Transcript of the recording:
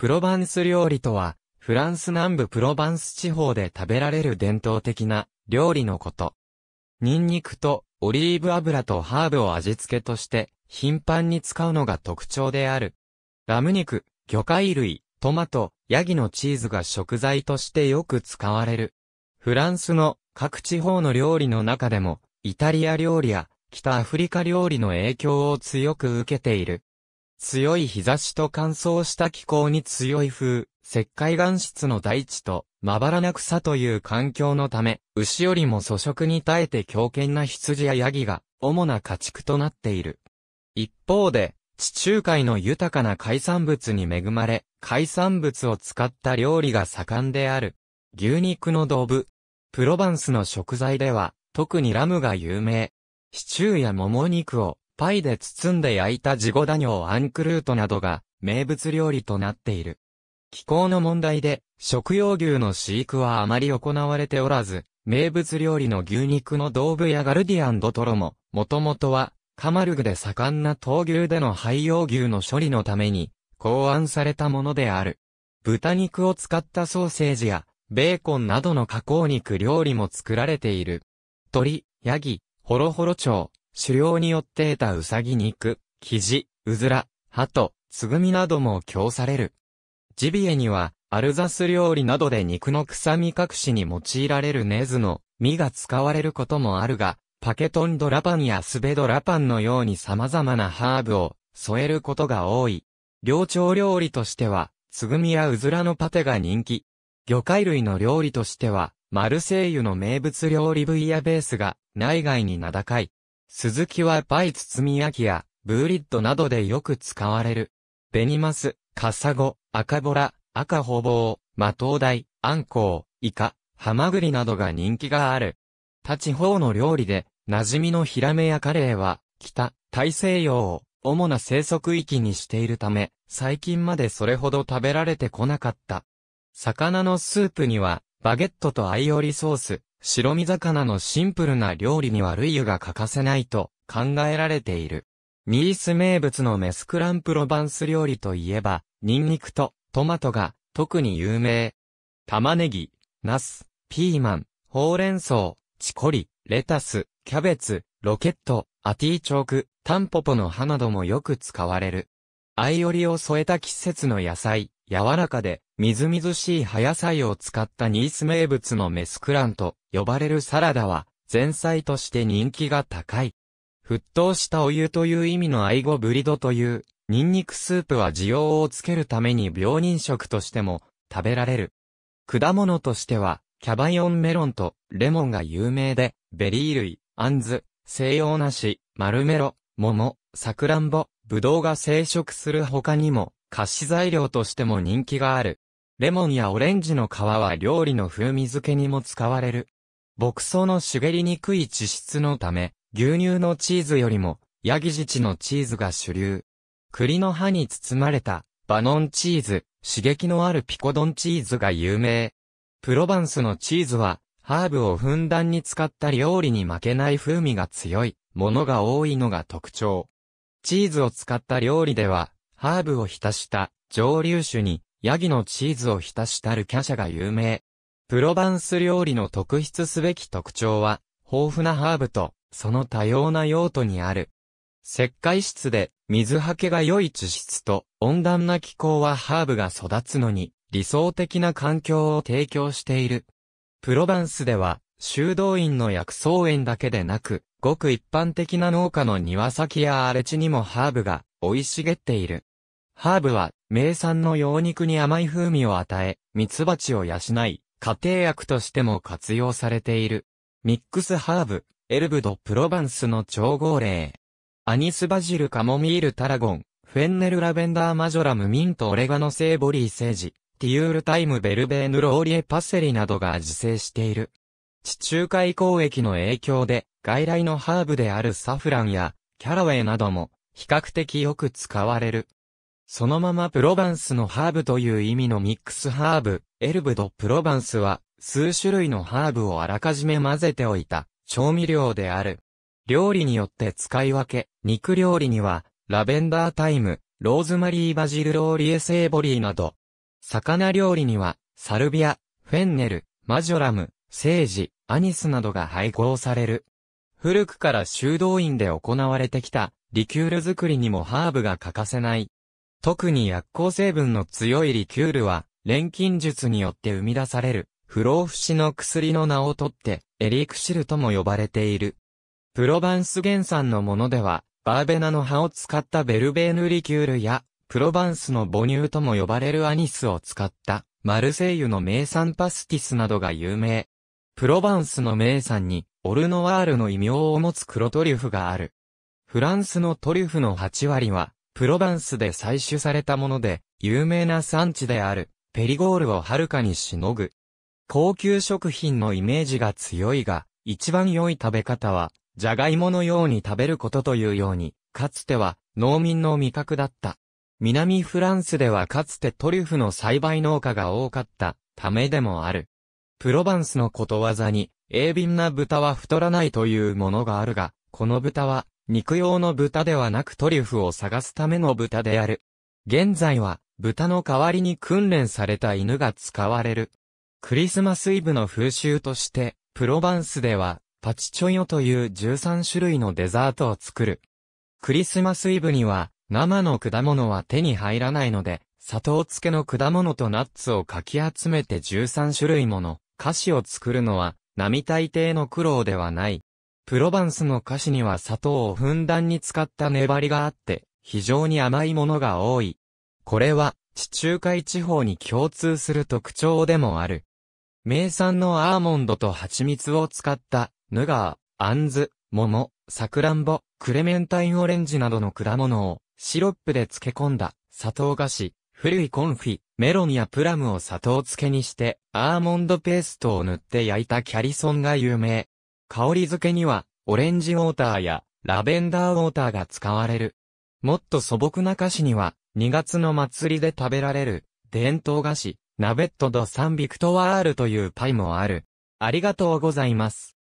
プロヴァンス料理とは、フランス南部プロヴァンス地方で食べられる伝統的な料理のこと。ニンニクとオリーブ油とハーブを味付けとして頻繁に使うのが特徴である。ラム肉、魚介類、トマト、ヤギのチーズが食材としてよく使われる。フランスの各地方の料理の中でも、イタリア料理や北アフリカ料理の影響を強く受けている。強い日差しと乾燥した気候に強い風、石灰岩質の大地と、まばらな草という環境のため、牛よりも粗食に耐えて強健な羊やヤギが、主な家畜となっている。一方で、地中海の豊かな海産物に恵まれ、海産物を使った料理が盛んである。牛肉の道具。プロバンスの食材では、特にラムが有名。シチューや桃肉を、パイで包んで焼いた地ゴダニョウアンクルートなどが名物料理となっている。気候の問題で食用牛の飼育はあまり行われておらず、名物料理の牛肉の道具やガルディアンドトロも、もともとはカマルグで盛んな闘牛での廃用牛の処理のために考案されたものである。豚肉を使ったソーセージやベーコンなどの加工肉料理も作られている。鳥、ヤギ、ホロホロ鳥、狩猟によって得たウサギ肉、キジ、ウズラ、ハト、つぐみなども供される。ジビエには、アルザス料理などで肉の臭み隠しに用いられるネズの実が使われることもあるが、パケトンドラパンやスベドラパンのように様々なハーブを添えることが多い。料調料理としては、つぐみやうずらのパテが人気。魚介類の料理としては、マルセイユの名物料理部位やベースが内外に名高い。鈴木はパイ包み焼きや、ブーリッドなどでよく使われる。ベニマス、カサゴ、赤ボラ、赤ホボウ、マトウダイ、アンコウ、イカ、ハマグリなどが人気がある。他地方の料理で、馴染みのヒラメやカレーは、北、大西洋を、主な生息域にしているため、最近までそれほど食べられてこなかった。魚のスープには、バゲットとアイオリソース、白身魚のシンプルな料理には類油が欠かせないと考えられている。ニース名物のメスクランプロバンス料理といえば、ニンニクとトマトが特に有名。玉ねぎ、ナス、ピーマン、ほうれん草、チコリ、レタス、キャベツ、ロケット、アティーチョーク、タンポポの葉などもよく使われる。アイオリを添えた季節の野菜、柔らかで、みずみずしい葉野菜を使ったニース名物のメスクランと呼ばれるサラダは、前菜として人気が高い。沸騰したお湯という意味のアイゴブリドという、ニンニクスープは需要をつけるために病人食としても食べられる。果物としては、キャバヨンメロンとレモンが有名で、ベリー類、アンズ、西洋梨、マルメロ、桃、サクランボ、ブドウが生殖する他にも、菓子材料としても人気がある。レモンやオレンジの皮は料理の風味付けにも使われる。牧草の茂りにくい地質のため、牛乳のチーズよりも、ヤギジチのチーズが主流。栗の葉に包まれた、バノンチーズ、刺激のあるピコドンチーズが有名。プロバンスのチーズは、ハーブをふんだんに使った料理に負けない風味が強い、ものが多いのが特徴。チーズを使った料理では、ハーブを浸した蒸留酒にヤギのチーズを浸したルキャシャが有名。プロバンス料理の特筆すべき特徴は、豊富なハーブと、その多様な用途にある。石灰質で、水はけが良い地質と、温暖な気候はハーブが育つのに、理想的な環境を提供している。プロバンスでは、修道院の薬草園だけでなく、ごく一般的な農家の庭先や荒れ地にもハーブが、生い茂っている。ハーブは、名産の羊肉に甘い風味を与え、蜜蜂を養い、家庭薬としても活用されている。ミックスハーブ、エルブド・プロバンスの調合例。アニスバジルカモミールタラゴン、フェンネルラベンダーマジョラムミントオレガノセーボリーセージ、ティュールタイムベルベーヌローリエパセリなどが自生している。地中海交易の影響で、外来のハーブであるサフランや、キャラウェイなども、比較的よく使われる。そのままプロバンスのハーブという意味のミックスハーブ、エルブド・プロバンスは、数種類のハーブをあらかじめ混ぜておいた、調味料である。料理によって使い分け、肉料理には、ラベンダータイム、ローズマリーバジルローリエセーボリーなど、魚料理には、サルビア、フェンネル、マジョラム、セージ、アニスなどが配合される。古くから修道院で行われてきた、リキュール作りにもハーブが欠かせない。特に薬効成分の強いリキュールは、錬金術によって生み出される、不老不死の薬の名をとって、エリクシルとも呼ばれている。プロバンス原産のものでは、バーベナの葉を使ったベルベーヌリキュールや、プロバンスの母乳とも呼ばれるアニスを使った、マルセイユの名産パスティスなどが有名。プロバンスの名産に、オルノワールの異名を持つ黒トリュフがある。フランスのトリュフの8割は、プロバンスで採取されたもので、有名な産地である、ペリゴールをはるかにしのぐ。高級食品のイメージが強いが、一番良い食べ方は、じゃがいものように食べることというように、かつては、農民の味覚だった。南フランスではかつてトリュフの栽培農家が多かったためでもある。プロバンスのことわざに、鋭敏な豚は太らないというものがあるが、この豚は肉用の豚ではなくトリュフを探すための豚である。現在は、豚の代わりに訓練された犬が使われる。クリスマスイブの風習として、プロバンスでは、パチチョヨという13種類のデザートを作る。クリスマスイブには、生の果物は手に入らないので、砂糖漬けの果物とナッツをかき集めて13種類もの菓子を作るのは、並大抵の苦労ではない。プロバンスの菓子には砂糖をふんだんに使った粘りがあって、非常に甘いものが多い。これは、地中海地方に共通する特徴でもある。名産のアーモンドと蜂蜜を使った、ヌガー、アンズ、桃、サクランボ、クレメンタインオレンジなどの果物を、シロップで漬け込んだ、砂糖菓子、古いコンフィ、メロンやプラムを砂糖漬けにして、アーモンドペーストを塗って焼いたキャリソンが有名。香り付けには、オレンジウォーターや、ラベンダーウォーターが使われる。もっと素朴な菓子には、2月の祭りで食べられる、伝統菓子、ナベットドサンビクトワールというパイもある。ありがとうございます。